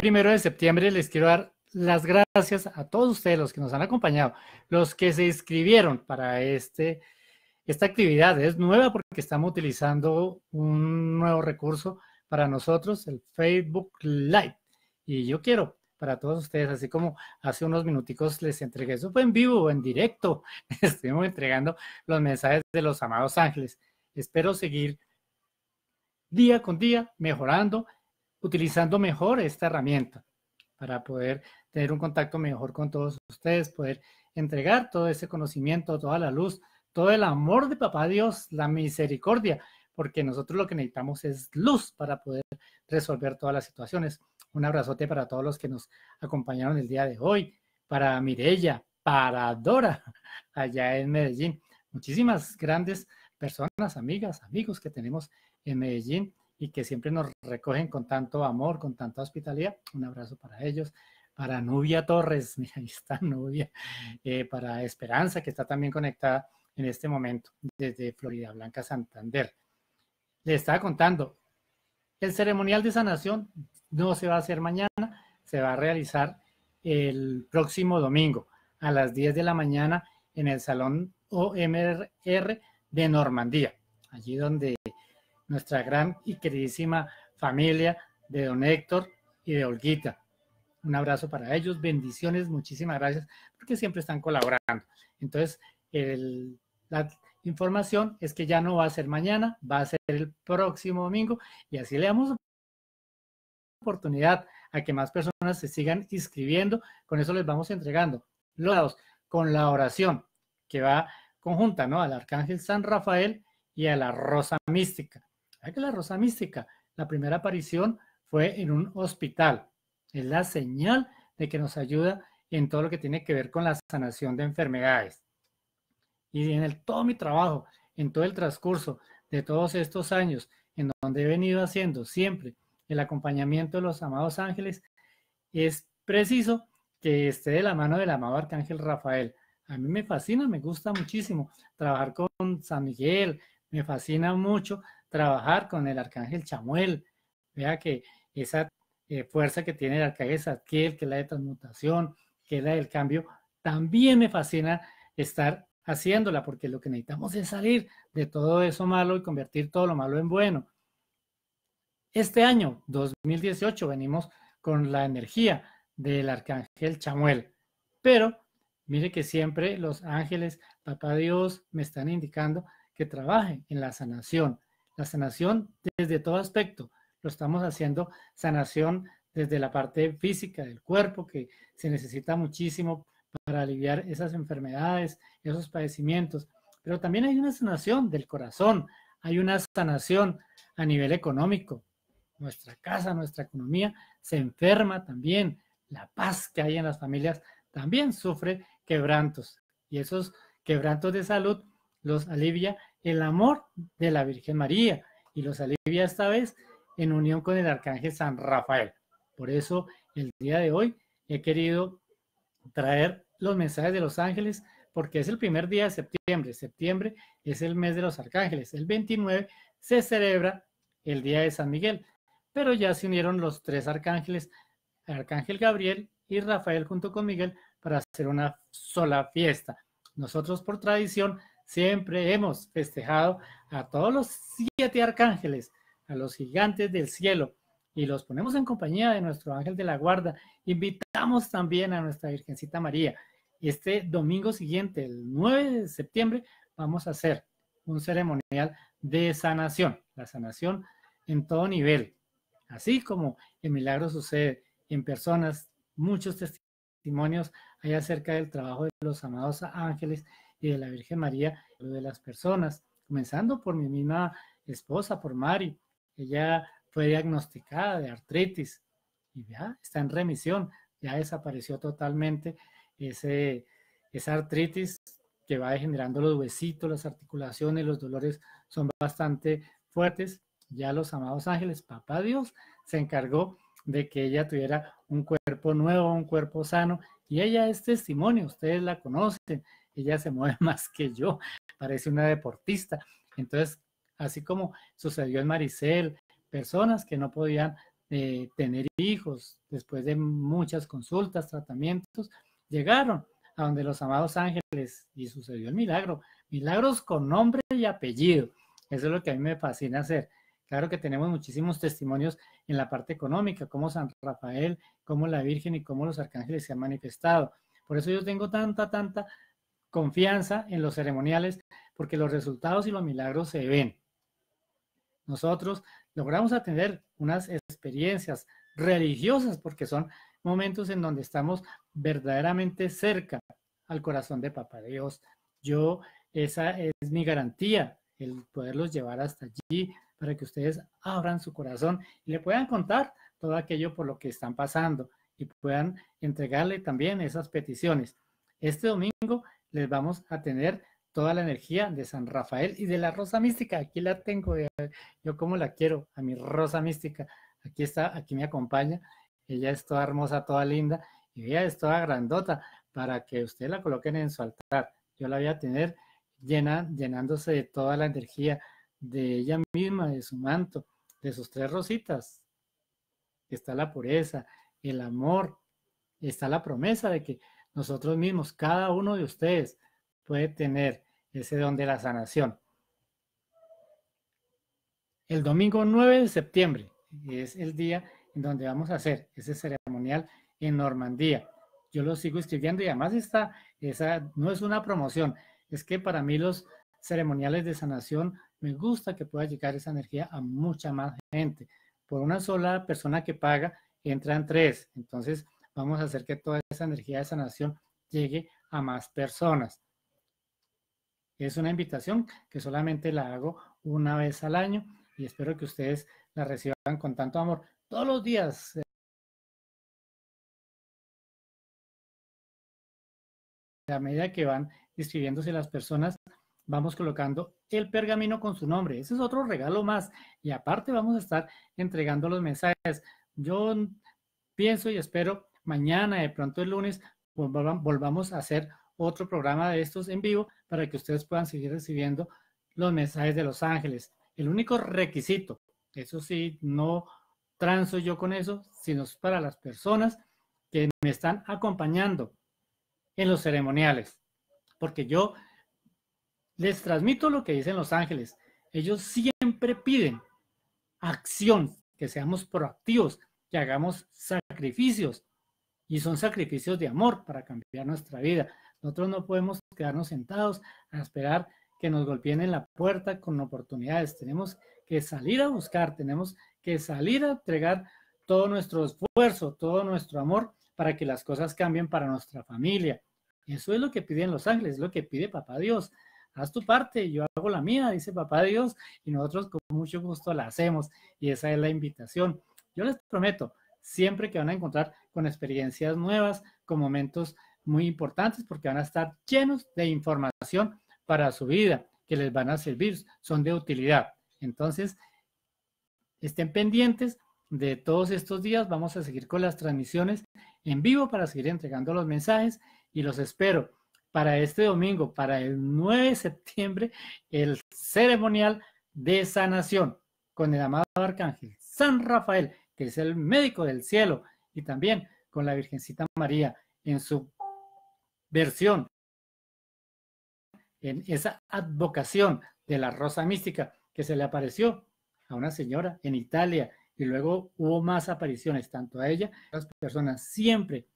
primero de septiembre les quiero dar las gracias a todos ustedes los que nos han acompañado, los que se inscribieron para este, esta actividad. Es nueva porque estamos utilizando un nuevo recurso para nosotros, el Facebook Live. Y yo quiero para todos ustedes, así como hace unos minuticos les entregué, eso fue en vivo, en directo, estuvimos entregando los mensajes de los amados ángeles. Espero seguir día con día mejorando utilizando mejor esta herramienta para poder tener un contacto mejor con todos ustedes, poder entregar todo ese conocimiento, toda la luz, todo el amor de Papá Dios, la misericordia, porque nosotros lo que necesitamos es luz para poder resolver todas las situaciones. Un abrazote para todos los que nos acompañaron el día de hoy, para Mirella, para Dora, allá en Medellín. Muchísimas grandes personas, amigas, amigos que tenemos en Medellín y que siempre nos recogen con tanto amor, con tanta hospitalidad. Un abrazo para ellos. Para Nubia Torres, mira, ahí está Nubia. Eh, para Esperanza, que está también conectada en este momento desde Florida Blanca, Santander. Le estaba contando, el ceremonial de sanación no se va a hacer mañana, se va a realizar el próximo domingo a las 10 de la mañana en el Salón OMR de Normandía, allí donde nuestra gran y queridísima familia de don Héctor y de Olguita. Un abrazo para ellos, bendiciones, muchísimas gracias, porque siempre están colaborando. Entonces, el, la información es que ya no va a ser mañana, va a ser el próximo domingo y así le damos oportunidad a que más personas se sigan inscribiendo. Con eso les vamos entregando los con la oración que va conjunta, ¿no? Al Arcángel San Rafael y a la Rosa Mística que la rosa mística, la primera aparición fue en un hospital. Es la señal de que nos ayuda en todo lo que tiene que ver con la sanación de enfermedades. Y en todo mi trabajo, en todo el transcurso de todos estos años, en donde he venido haciendo siempre el acompañamiento de los amados ángeles, es preciso que esté de la mano del amado arcángel Rafael. A mí me fascina, me gusta muchísimo trabajar con San Miguel, me fascina mucho trabajar con el arcángel Chamuel. Vea que esa eh, fuerza que tiene el arcángel que es la de transmutación, que es la del cambio, también me fascina estar haciéndola, porque lo que necesitamos es salir de todo eso malo y convertir todo lo malo en bueno. Este año, 2018, venimos con la energía del arcángel Chamuel, pero mire que siempre los ángeles, papá Dios, me están indicando que trabaje en la sanación, la sanación desde todo aspecto. Lo estamos haciendo sanación desde la parte física del cuerpo, que se necesita muchísimo para aliviar esas enfermedades, esos padecimientos. Pero también hay una sanación del corazón, hay una sanación a nivel económico. Nuestra casa, nuestra economía se enferma también. La paz que hay en las familias también sufre quebrantos. Y esos quebrantos de salud los alivia el amor de la Virgen María y los alivia esta vez en unión con el arcángel San Rafael. Por eso el día de hoy he querido traer los mensajes de los ángeles porque es el primer día de septiembre. Septiembre es el mes de los arcángeles. El 29 se celebra el día de San Miguel, pero ya se unieron los tres arcángeles, arcángel Gabriel y Rafael junto con Miguel para hacer una sola fiesta. Nosotros por tradición siempre hemos festejado a todos los siete arcángeles, a los gigantes del cielo, y los ponemos en compañía de nuestro ángel de la guarda. Invitamos también a nuestra Virgencita María. Este domingo siguiente, el 9 de septiembre, vamos a hacer un ceremonial de sanación, la sanación en todo nivel, así como el milagro sucede en personas, muchos testimonios hay acerca del trabajo de los amados ángeles y de la Virgen María, de las personas, comenzando por mi misma esposa, por Mari. Ella fue diagnosticada de artritis y ya está en remisión, ya desapareció totalmente ese, esa artritis que va degenerando los huesitos, las articulaciones, los dolores son bastante fuertes. Ya los amados ángeles, papá Dios, se encargó de que ella tuviera un cuerpo nuevo, un cuerpo sano. Y ella es testimonio, ustedes la conocen, ella se mueve más que yo, parece una deportista. Entonces, así como sucedió en Maricel, personas que no podían eh, tener hijos después de muchas consultas, tratamientos, llegaron a donde los amados ángeles y sucedió el milagro. Milagros con nombre y apellido. Eso es lo que a mí me fascina hacer. Claro que tenemos muchísimos testimonios en la parte económica, como San Rafael, como la Virgen y como los arcángeles se han manifestado. Por eso yo tengo tanta, tanta confianza en los ceremoniales porque los resultados y los milagros se ven. Nosotros logramos atender unas experiencias religiosas porque son momentos en donde estamos verdaderamente cerca al corazón de Papá Dios. Yo, esa es mi garantía, el poderlos llevar hasta allí para que ustedes abran su corazón y le puedan contar todo aquello por lo que están pasando y puedan entregarle también esas peticiones. Este domingo les vamos a tener toda la energía de San Rafael y de la rosa mística. Aquí la tengo, eh, yo como la quiero, a mi rosa mística. Aquí está, aquí me acompaña. Ella es toda hermosa, toda linda y ella es toda grandota para que usted la coloquen en su altar. Yo la voy a tener llena, llenándose de toda la energía de ella misma, de su manto, de sus tres rositas. Está la pureza, el amor, está la promesa de que nosotros mismos, cada uno de ustedes puede tener ese don de la sanación. El domingo 9 de septiembre es el día en donde vamos a hacer ese ceremonial en Normandía. Yo lo sigo escribiendo y además está, esa no es una promoción, es que para mí los ceremoniales de sanación me gusta que pueda llegar esa energía a mucha más gente. Por una sola persona que paga, entran tres. Entonces, vamos a hacer que toda esa energía de sanación llegue a más personas. Es una invitación que solamente la hago una vez al año y espero que ustedes la reciban con tanto amor todos los días. A medida que van escribiéndose las personas, vamos colocando el pergamino con su nombre. Ese es otro regalo más. Y aparte vamos a estar entregando los mensajes. Yo pienso y espero mañana, de pronto el lunes, volvamos a hacer otro programa de estos en vivo para que ustedes puedan seguir recibiendo los mensajes de los ángeles. El único requisito, eso sí, no transo yo con eso, sino para las personas que me están acompañando en los ceremoniales, porque yo les transmito lo que dicen los ángeles. Ellos siempre piden acción, que seamos proactivos, que hagamos sacrificios, y son sacrificios de amor para cambiar nuestra vida. Nosotros no podemos quedarnos sentados a esperar que nos golpeen en la puerta con oportunidades. Tenemos que salir a buscar, tenemos que salir a entregar todo nuestro esfuerzo, todo nuestro amor para que las cosas cambien para nuestra familia. Eso es lo que piden los ángeles, es lo que pide Papá Dios. Haz tu parte, yo hago la mía, dice Papá Dios, y nosotros con mucho gusto la hacemos. Y esa es la invitación. Yo les prometo, siempre que van a encontrar con experiencias nuevas, con momentos muy importantes, porque van a estar llenos de información para su vida, que les van a servir, son de utilidad. Entonces, estén pendientes de todos estos días. Vamos a seguir con las transmisiones en vivo para seguir entregando los mensajes y los espero para este domingo, para el 9 de septiembre, el ceremonial de sanación con el amado arcángel San Rafael que es el médico del cielo, y también con la Virgencita María en su versión, en esa advocación de la Rosa Mística que se le apareció a una señora en Italia y luego hubo más apariciones, tanto a ella, las personas siempre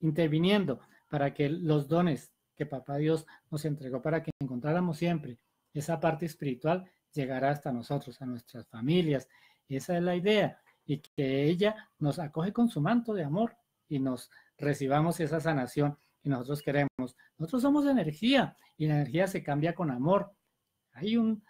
interviniendo para que los dones que Papá Dios nos entregó para que encontráramos siempre esa parte espiritual llegará hasta nosotros, a nuestras familias. Esa es la idea, y que ella nos acoge con su manto de amor y nos recibamos esa sanación que nosotros queremos. Nosotros somos energía y la energía se cambia con amor. Hay un,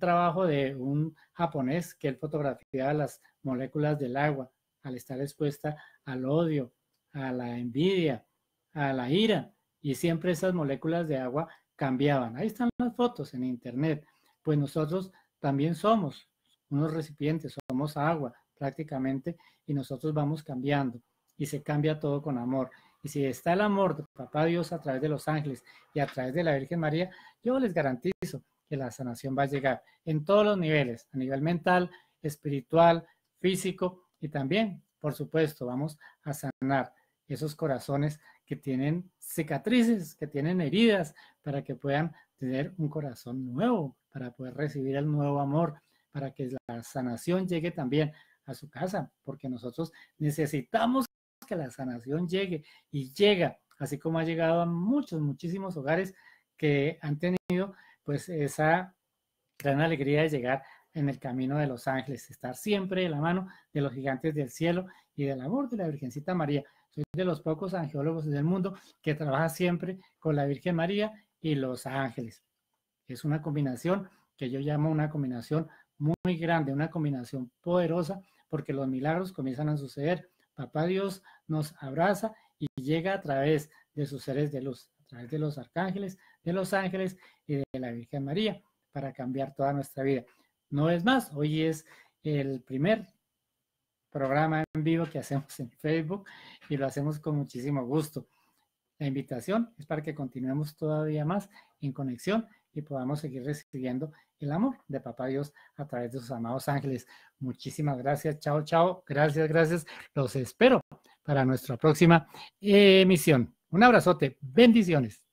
trabajo de un japonés que él fotografía las moléculas del agua al estar expuesta al odio, a la envidia, a la ira, y siempre esas moléculas de agua cambiaban. Ahí están las fotos en internet. Pues nosotros también somos unos recipientes, somos agua, prácticamente, y nosotros vamos cambiando y se cambia todo con amor. Y si está el amor de Papá Dios a través de los ángeles y a través de la Virgen María, yo les garantizo que la sanación va a llegar en todos los niveles, a nivel mental, espiritual, físico y también, por supuesto, vamos a sanar esos corazones que tienen cicatrices, que tienen heridas, para que puedan tener un corazón nuevo, para poder recibir el nuevo amor, para que la sanación llegue también a su casa, porque nosotros necesitamos que la sanación llegue y llega, así como ha llegado a muchos, muchísimos hogares que han tenido pues esa gran alegría de llegar en el camino de los ángeles, estar siempre en la mano de los gigantes del cielo y del amor de la Virgencita María. Soy de los pocos angeólogos del mundo que trabaja siempre con la Virgen María y los ángeles. Es una combinación que yo llamo una combinación muy grande, una combinación poderosa porque los milagros comienzan a suceder. Papá Dios nos abraza y llega a través de sus seres de luz, a través de los arcángeles, de los ángeles y de la Virgen María para cambiar toda nuestra vida. No es más, hoy es el primer programa en vivo que hacemos en Facebook y lo hacemos con muchísimo gusto. La invitación es para que continuemos todavía más en conexión y podamos seguir recibiendo el amor de Papá Dios a través de sus amados ángeles. Muchísimas gracias. Chao, chao. Gracias, gracias. Los espero para nuestra próxima emisión. Eh, Un abrazote. Bendiciones.